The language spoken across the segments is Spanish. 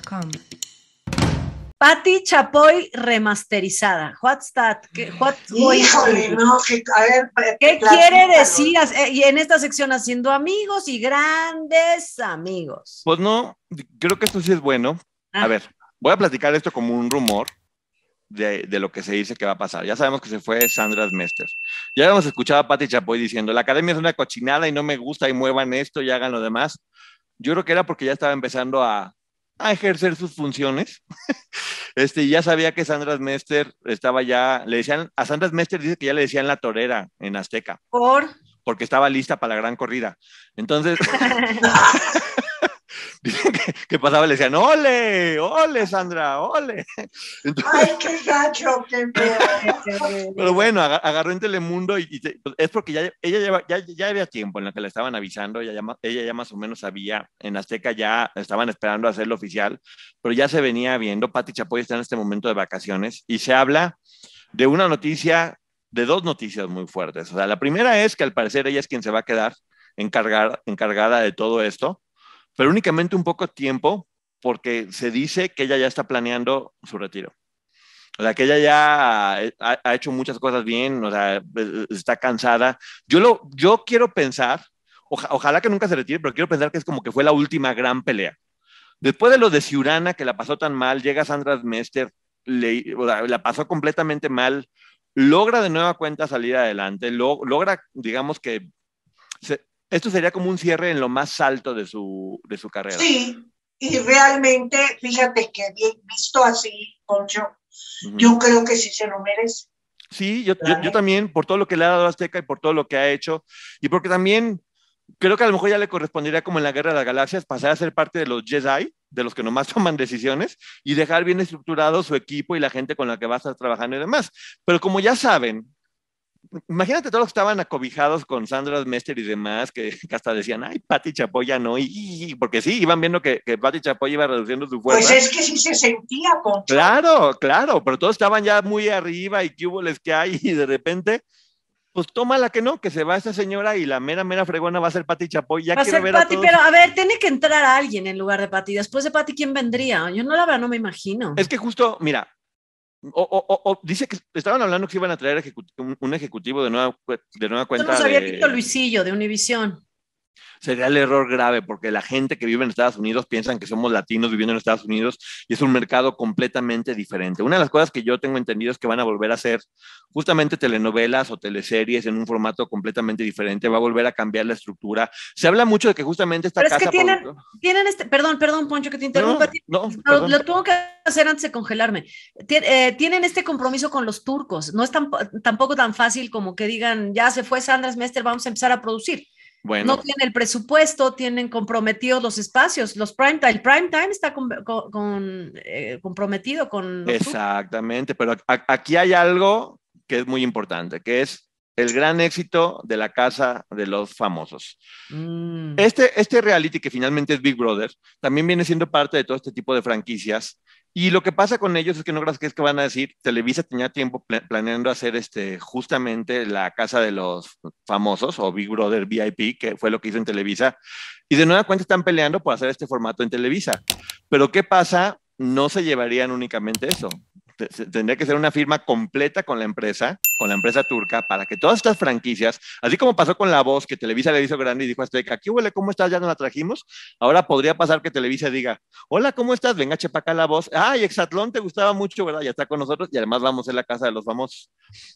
com Patti Chapoy remasterizada. ¿Qué, quiere decir? Eh, y en esta sección haciendo amigos y grandes amigos. Pues no, creo que esto sí es bueno. A ah. ver, voy a platicar esto como un rumor de, lo que se dice que va a pasar. Ya sabemos que se fue Sandra Mester. Ya hemos escuchado a Patti Chapoy diciendo, la academia es una cochinada y no me gusta y muevan esto y hagan lo demás. Yo creo que era porque ya estaba empezando a a ejercer sus funciones. este, ya sabía que Sandra Mester estaba ya, le decían, a Sandra Mester dice que ya le decían la torera en Azteca. ¿Por? Porque estaba lista para la gran corrida. Entonces, que pasaba le decían, ole, ole, Sandra, ole. Ay, qué gacho, qué feo. Pero bueno, agarró en Telemundo y, pues, es porque ya, ella lleva, ya, ya, había tiempo en la que la estaban avisando, ella ya, ella ya más o menos sabía, en Azteca ya estaban esperando hacerlo oficial, pero ya se venía viendo, Pati Chapoy está en este momento de vacaciones y se habla de una noticia, de dos noticias muy fuertes. O sea, la primera es que al parecer ella es quien se va a quedar encargar, encargada de todo esto pero únicamente un poco tiempo porque se dice que ella ya está planeando su retiro. O sea, que ella ya ha, hecho muchas cosas bien, o sea, está cansada. Yo, lo, yo quiero pensar, ojalá que nunca se retire, pero quiero pensar que es como que fue la última gran pelea. Después de lo de Ciurana, que la pasó tan mal, llega Sandra Mester, le, la pasó completamente mal, logra de nueva cuenta salir adelante, logra, digamos que esto sería como un cierre en lo más alto de su, de su carrera. Sí, y realmente, fíjate que bien visto así, Poncho, yo creo que sí se lo merece. Sí, yo, yo, también, por todo lo que le ha dado Azteca y por todo lo que ha hecho, y porque también creo que a lo mejor ya le correspondería como en la Guerra de las Galaxias pasar a ser parte de los Jedi, de los que nomás toman decisiones, y dejar bien estructurado su equipo y la gente con la que va a estar trabajando y demás. Pero como ya saben imagínate todos los que estaban acobijados con Sandra Mester y demás, que, hasta decían, ay, Pati Chapoy ya no, y, porque sí, iban viendo que, que Pati Chapoy iba reduciendo su pues fuerza. Pues es que sí se sentía, con Claro, claro, pero todos estaban ya muy arriba y qué hubo les que hay, y de repente, pues toma la que no, que se va esa señora y la mera, mera fregona va a ser Pati Chapoy. Ya va a ser ver pero a ver, tiene que entrar alguien en lugar de Pati. Después de Pati, ¿quién vendría? Yo no la verdad no me imagino. Es que justo, mira, o, dice que estaban hablando que iban a traer un, ejecutivo de nueva, de nueva cuenta. no sabía de... Luisillo de Univisión. Sería el error grave porque la gente que vive en Estados Unidos piensan que somos latinos viviendo en Estados Unidos y es un mercado completamente diferente. Una de las cosas que yo tengo entendido es que van a volver a hacer justamente telenovelas o teleseries en un formato completamente diferente, va a volver a cambiar la estructura. Se habla mucho de que justamente esta Pero casa... Es que tienen, este... Perdón, perdón, Poncho, que te interrumpa. No, lo, tengo que hacer antes de congelarme. Eh, tienen este compromiso con los turcos. No es tampoco tan fácil como que digan, ya se fue Sandra Mester, vamos a empezar a producir no tiene el presupuesto, tienen comprometidos los espacios. Los prime time, el prime time está con, eh, comprometido con. Exactamente, pero aquí hay algo que es muy importante, que es el gran éxito de la casa de los famosos. Mm. Este, este reality que finalmente es Big Brother también viene siendo parte de todo este tipo de franquicias y lo que pasa con ellos es que no creas que es que van a decir, Televisa tenía tiempo planeando hacer este, justamente la casa de los famosos o Big Brother VIP, que fue lo que hizo en Televisa. Y de nueva cuenta están peleando por hacer este formato en Televisa. Pero ¿qué pasa? No se llevarían únicamente eso. tendría que ser una firma completa con la empresa con la empresa turca para que todas estas franquicias, así como pasó con La Voz, que Televisa le hizo grande y dijo a Azteca, aquí huele, ¿cómo estás? Ya no la trajimos. Ahora podría pasar que Televisa diga, hola, ¿cómo estás? Venga, chepa acá La Voz. Ay, Exatlón, te gustaba mucho, ¿verdad? Ya está con nosotros y además vamos en la casa de los famosos.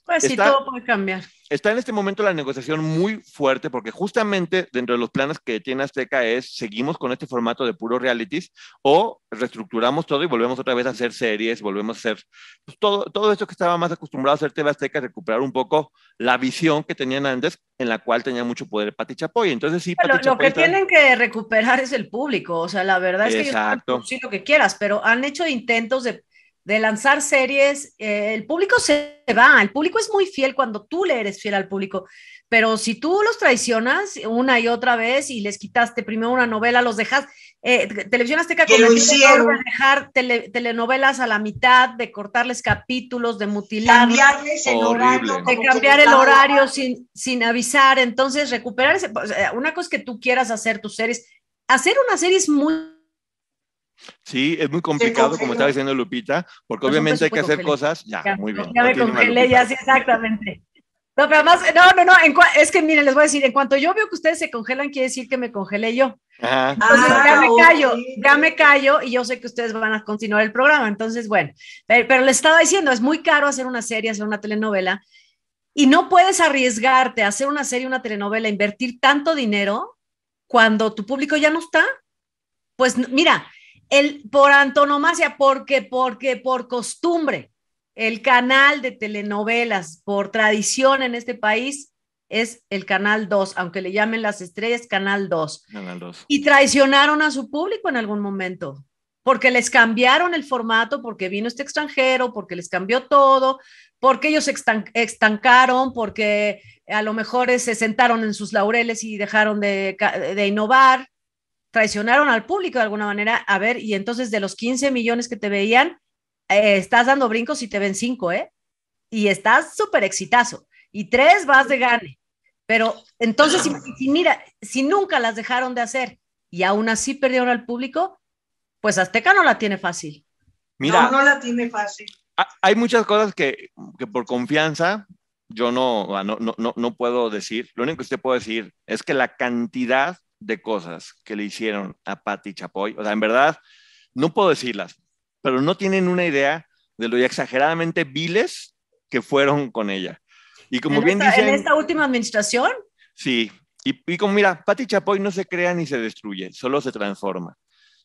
Pues sí, todo puede cambiar. Está en este momento la negociación muy fuerte porque justamente dentro de los planes que tiene Azteca es, seguimos con este formato de puro realities o reestructuramos todo y volvemos otra vez a hacer series, volvemos a hacer pues, todo, todo esto que estaba más acostumbrado a hacer TV Azteca, recuperar un poco la visión que tenían antes, en la cual tenía mucho poder Pati Chapoy. Entonces, sí, pero lo, que tienen que recuperar es el público, o sea, la verdad es que Exacto. sí, lo que quieras, pero han hecho intentos de de lanzar series, eh, el público se va, el público es muy fiel cuando tú le eres fiel al público, pero si tú los traicionas una y otra vez y les quitaste primero una novela, los dejas, eh, Televisión Azteca con de dejar telenovelas a la mitad, de cortarles capítulos, de mutilar, cambiarles el horario, de cambiar el horario sin, sin avisar, entonces recuperar una cosa que tú quieras hacer tus series, hacer una serie es muy Sí, es muy complicado, como estaba diciendo Lupita, porque obviamente hay que hacer cosas. Ya, muy bien. Ya me congelé, ya exactamente. No, pero además, no, no, no, es que miren, les voy a decir, en cuanto yo veo que ustedes se congelan, quiere decir que me congelé yo. Ajá. ya ah, me callo, ya me callo y yo sé que ustedes van a continuar el programa. Entonces, bueno, pero, pero les estaba diciendo, es muy caro hacer una serie, hacer una telenovela y no puedes arriesgarte a hacer una serie, una telenovela, invertir tanto dinero cuando tu público ya no está. Pues mira, por antonomasia, porque, porque por costumbre, el canal de telenovelas por tradición en este país es el Canal 2, aunque le llamen las estrellas Canal 2. Y traicionaron a su público en algún momento, porque les cambiaron el formato, porque vino este extranjero, porque les cambió todo, porque ellos estancaron, porque a lo mejor se sentaron en sus laureles y dejaron de, de innovar traicionaron al público de alguna manera. A ver, y entonces de los 15 millones que te veían, eh, estás dando brincos y te ven cinco ¿eh? Y estás súper exitazo. Y tres vas de gane. Pero entonces, mira, si nunca las dejaron de hacer y aún así perdieron al público, pues Azteca no la tiene fácil. Mira, no, no la tiene fácil. Hay muchas cosas que, por confianza yo ah, no no, puedo decir. Lo único que usted puede decir es que la cantidad de cosas que le hicieron a Patti Chapoy, o sea, en verdad, no puedo decirlas, pero no tienen una idea de lo exageradamente viles que fueron con ella. Y como bien dicen, ¿En esta última administración? Sí. Y, y como mira, Patti Chapoy no se crea ni se destruye, solo se transforma.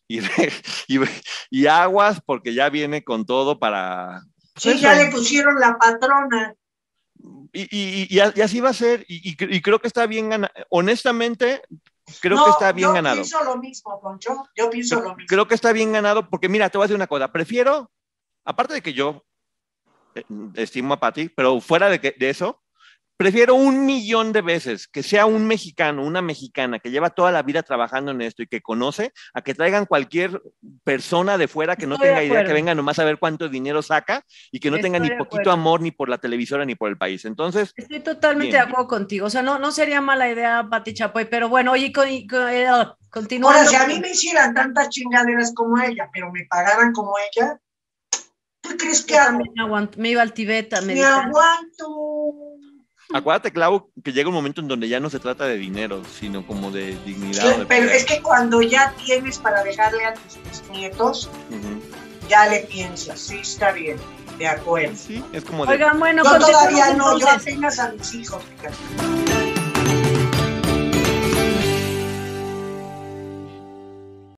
Y, y, aguas porque ya viene con todo para... Pues sí, ya le pusieron la patrona. Y, así va a ser, y, y creo que está bien ganado. Honestamente, creo que está bien ganado. Yo pienso lo mismo, Poncho. Yo pienso creo, lo mismo. Creo que está bien ganado porque, mira, te voy a decir una cosa. Prefiero, aparte de que yo eh, estimo a Patti, pero fuera de eso, Prefiero un millón de veces que sea un mexicano, una mexicana que lleva toda la vida trabajando en esto y que conoce, a que traigan cualquier persona de fuera que no tenga idea, que venga nomás a ver cuánto dinero saca y que no tenga ni poquito amor ni por la televisora ni por el país. Entonces. Estoy totalmente de acuerdo contigo. O sea, no, no sería mala idea, Pati Chapoy, pero bueno, oye, con, eh, Ahora, si a mí me hicieran tantas chingaderas como ella, pero me pagaran como ella, ¿tú crees que hago? Me, me iba al Tibet a Me aguanto Acuérdate, Clau, que llega un momento en donde ya no se trata de dinero, sino como de dignidad. pero es que cuando ya tienes para dejarle a tus nietos, ya le piensas, sí, está bien, de acuerdo. Sí, es como de... Oigan, bueno, pues todavía no, yo a mis hijos.